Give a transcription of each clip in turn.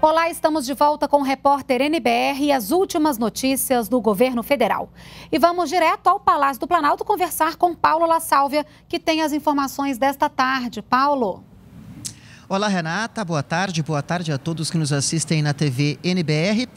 Olá, estamos de volta com o repórter NBR e as últimas notícias do governo federal. E vamos direto ao Palácio do Planalto conversar com Paulo La Sálvia, que tem as informações desta tarde. Paulo. Olá, Renata. Boa tarde. Boa tarde a todos que nos assistem na TV NBR.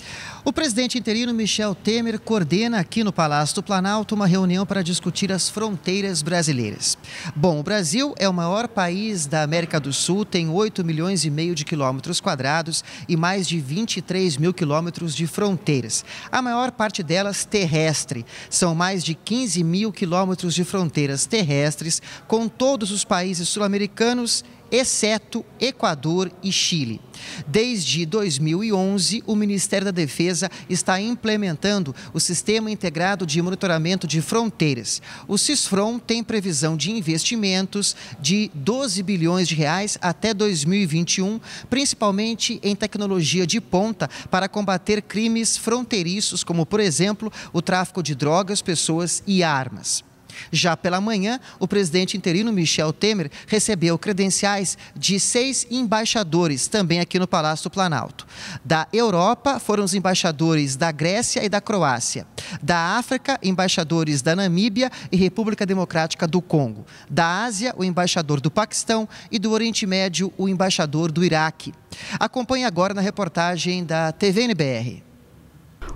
O presidente interino Michel Temer coordena aqui no Palácio do Planalto uma reunião para discutir as fronteiras brasileiras. Bom, o Brasil é o maior país da América do Sul, tem 8 milhões e meio de quilômetros quadrados e mais de 23 mil quilômetros de fronteiras. A maior parte delas terrestre. São mais de 15 mil quilômetros de fronteiras terrestres com todos os países sul-americanos exceto Equador e Chile. Desde 2011, o Ministério da Defesa está implementando o Sistema Integrado de Monitoramento de Fronteiras. O CISFRON tem previsão de investimentos de 12 bilhões de reais até 2021, principalmente em tecnologia de ponta para combater crimes fronteiriços, como, por exemplo, o tráfico de drogas, pessoas e armas. Já pela manhã, o presidente interino Michel Temer recebeu credenciais de seis embaixadores, também aqui no Palácio do Planalto. Da Europa foram os embaixadores da Grécia e da Croácia. Da África, embaixadores da Namíbia e República Democrática do Congo. Da Ásia, o embaixador do Paquistão e do Oriente Médio, o embaixador do Iraque. Acompanhe agora na reportagem da TVNBR.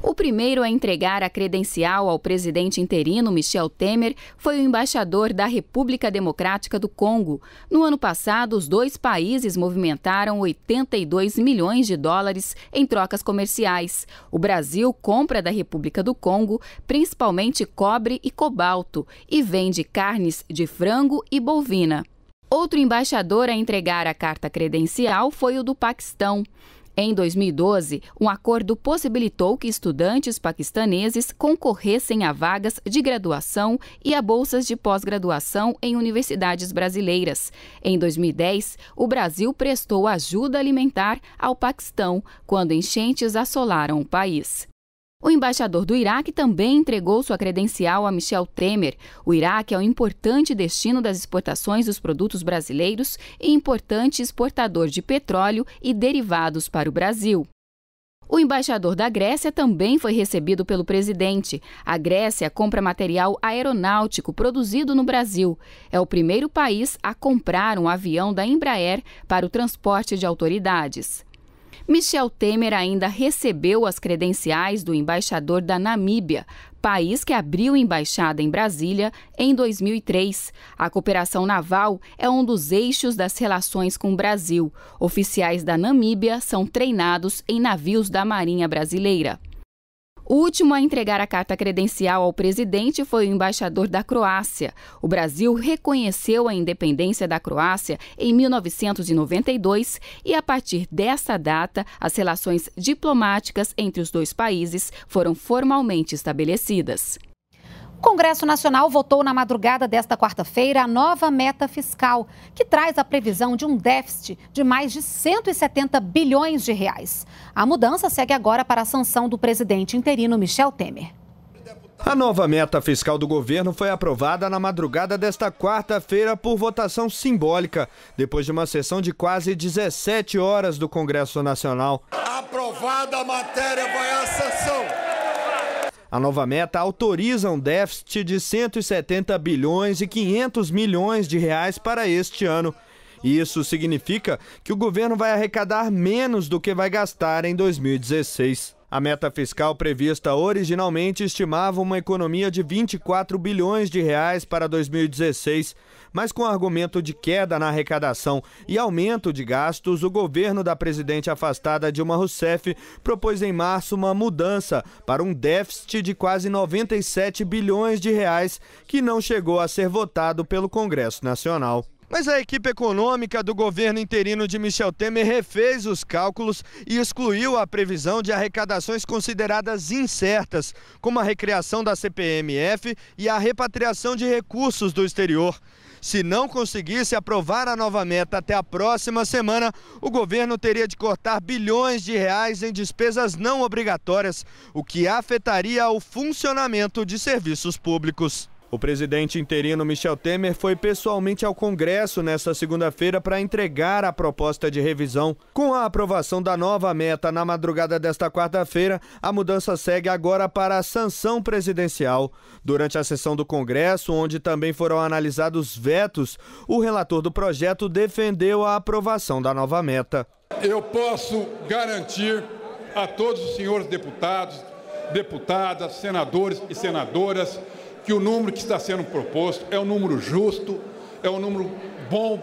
O primeiro a entregar a credencial ao presidente interino Michel Temer foi o embaixador da República Democrática do Congo. No ano passado, os dois países movimentaram 82 milhões de dólares em trocas comerciais. O Brasil compra da República do Congo principalmente cobre e cobalto e vende carnes de frango e bovina. Outro embaixador a entregar a carta credencial foi o do Paquistão. Em 2012, um acordo possibilitou que estudantes paquistaneses concorressem a vagas de graduação e a bolsas de pós-graduação em universidades brasileiras. Em 2010, o Brasil prestou ajuda alimentar ao Paquistão quando enchentes assolaram o país. O embaixador do Iraque também entregou sua credencial a Michel Temer. O Iraque é um importante destino das exportações dos produtos brasileiros e importante exportador de petróleo e derivados para o Brasil. O embaixador da Grécia também foi recebido pelo presidente. A Grécia compra material aeronáutico produzido no Brasil. É o primeiro país a comprar um avião da Embraer para o transporte de autoridades. Michel Temer ainda recebeu as credenciais do embaixador da Namíbia, país que abriu embaixada em Brasília em 2003. A cooperação naval é um dos eixos das relações com o Brasil. Oficiais da Namíbia são treinados em navios da Marinha Brasileira. O último a entregar a carta credencial ao presidente foi o embaixador da Croácia. O Brasil reconheceu a independência da Croácia em 1992 e, a partir dessa data, as relações diplomáticas entre os dois países foram formalmente estabelecidas. O Congresso Nacional votou na madrugada desta quarta-feira a nova meta fiscal, que traz a previsão de um déficit de mais de 170 bilhões de reais. A mudança segue agora para a sanção do presidente interino Michel Temer. A nova meta fiscal do governo foi aprovada na madrugada desta quarta-feira por votação simbólica, depois de uma sessão de quase 17 horas do Congresso Nacional. Aprovada a matéria vai à sanção a nova meta autoriza um déficit de 170 bilhões e 500 milhões de reais para este ano. Isso significa que o governo vai arrecadar menos do que vai gastar em 2016. A meta fiscal prevista originalmente estimava uma economia de 24 bilhões de reais para 2016, mas com argumento de queda na arrecadação e aumento de gastos, o governo da presidente afastada Dilma Rousseff propôs em março uma mudança para um déficit de quase 97 bilhões de reais, que não chegou a ser votado pelo Congresso Nacional. Mas a equipe econômica do governo interino de Michel Temer refez os cálculos e excluiu a previsão de arrecadações consideradas incertas, como a recriação da CPMF e a repatriação de recursos do exterior. Se não conseguisse aprovar a nova meta até a próxima semana, o governo teria de cortar bilhões de reais em despesas não obrigatórias, o que afetaria o funcionamento de serviços públicos. O presidente interino Michel Temer foi pessoalmente ao Congresso nesta segunda-feira para entregar a proposta de revisão. Com a aprovação da nova meta na madrugada desta quarta-feira, a mudança segue agora para a sanção presidencial. Durante a sessão do Congresso, onde também foram analisados vetos, o relator do projeto defendeu a aprovação da nova meta. Eu posso garantir a todos os senhores deputados, deputadas, senadores e senadoras que o número que está sendo proposto é um número justo, é um número bom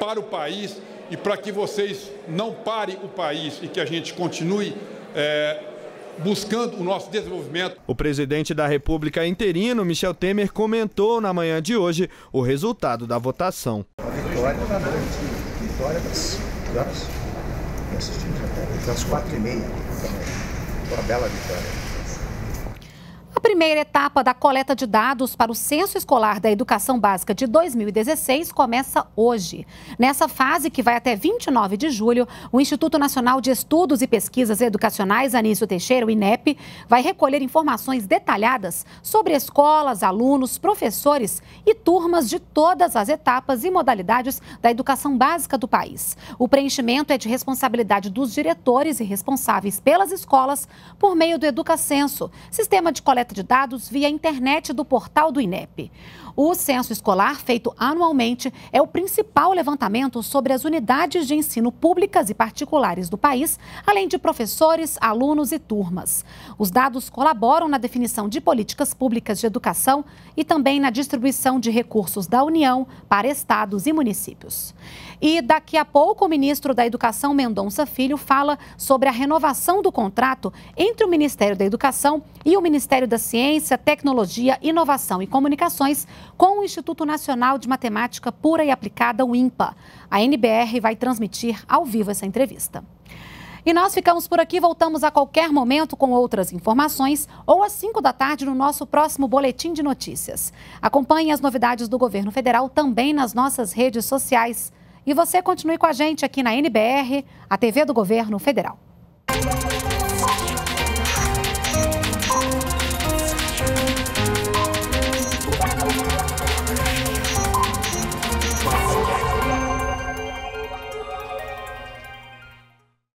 para o país e para que vocês não parem o país e que a gente continue é, buscando o nosso desenvolvimento. O presidente da República interino, Michel Temer, comentou na manhã de hoje o resultado da votação. A vitória tá da noite. Vitória tá das tá das quatro e meia. Uma bela vitória primeira etapa da coleta de dados para o Censo Escolar da Educação Básica de 2016 começa hoje. Nessa fase, que vai até 29 de julho, o Instituto Nacional de Estudos e Pesquisas Educacionais Anísio Teixeira, o INEP, vai recolher informações detalhadas sobre escolas, alunos, professores e turmas de todas as etapas e modalidades da educação básica do país. O preenchimento é de responsabilidade dos diretores e responsáveis pelas escolas por meio do Educacenso, sistema de coleta de dados via internet do portal do INEP. O censo escolar, feito anualmente, é o principal levantamento sobre as unidades de ensino públicas e particulares do país, além de professores, alunos e turmas. Os dados colaboram na definição de políticas públicas de educação e também na distribuição de recursos da União para estados e municípios. E daqui a pouco, o ministro da Educação, Mendonça Filho, fala sobre a renovação do contrato entre o Ministério da Educação e o Ministério da Ciência. Ciência, Tecnologia, Inovação e Comunicações com o Instituto Nacional de Matemática Pura e Aplicada, o INPA. A NBR vai transmitir ao vivo essa entrevista. E nós ficamos por aqui, voltamos a qualquer momento com outras informações ou às 5 da tarde no nosso próximo Boletim de Notícias. Acompanhe as novidades do governo federal também nas nossas redes sociais. E você continue com a gente aqui na NBR, a TV do Governo Federal.